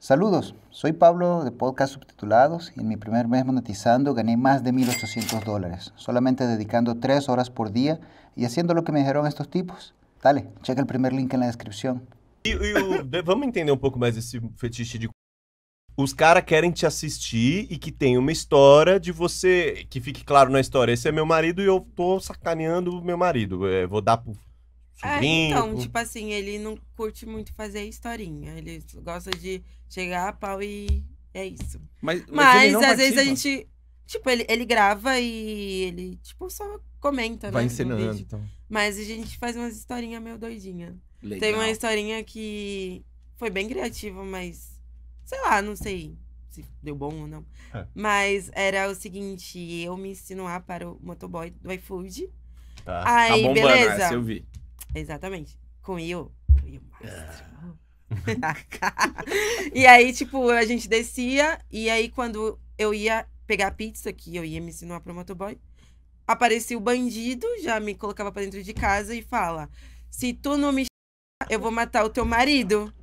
Saludos, soy Pablo de Podcast Subtitulados y en mi primer mes monetizando gané más de 1.800 dólares, solamente dedicando 3 horas por día y haciendo lo que me dijeron estos tipos. Dale, checa el primer link en la descripción. vamos entender um pouco mais esse fetiche de... Os caras querem te assistir e que tem uma história de você... Que fique claro na história, esse é meu marido e eu tô sacaneando meu marido. É, vou dar pro é, Sobrinho, é, então, tipo assim, ele não curte muito fazer historinha. Ele gosta de chegar a pau e é isso. Mas, mas, mas às participa. vezes a gente. Tipo, ele, ele grava e ele, tipo, só comenta, Vai né? ensinando, então. Mas a gente faz umas historinhas meio doidinhas. Tem uma historinha que foi bem criativa, mas. Sei lá, não sei se deu bom ou não. É. Mas era o seguinte: eu me insinuar para o motoboy do iFood. Tá, tá Aí, tá bombando, beleza. eu vi. Exatamente. Com eu. Ah. Eu e aí, tipo, a gente descia. E aí, quando eu ia pegar pizza, que eu ia me ensinar pro motoboy, aparecia o bandido, já me colocava pra dentro de casa e fala: Se tu não me eu vou matar o teu marido.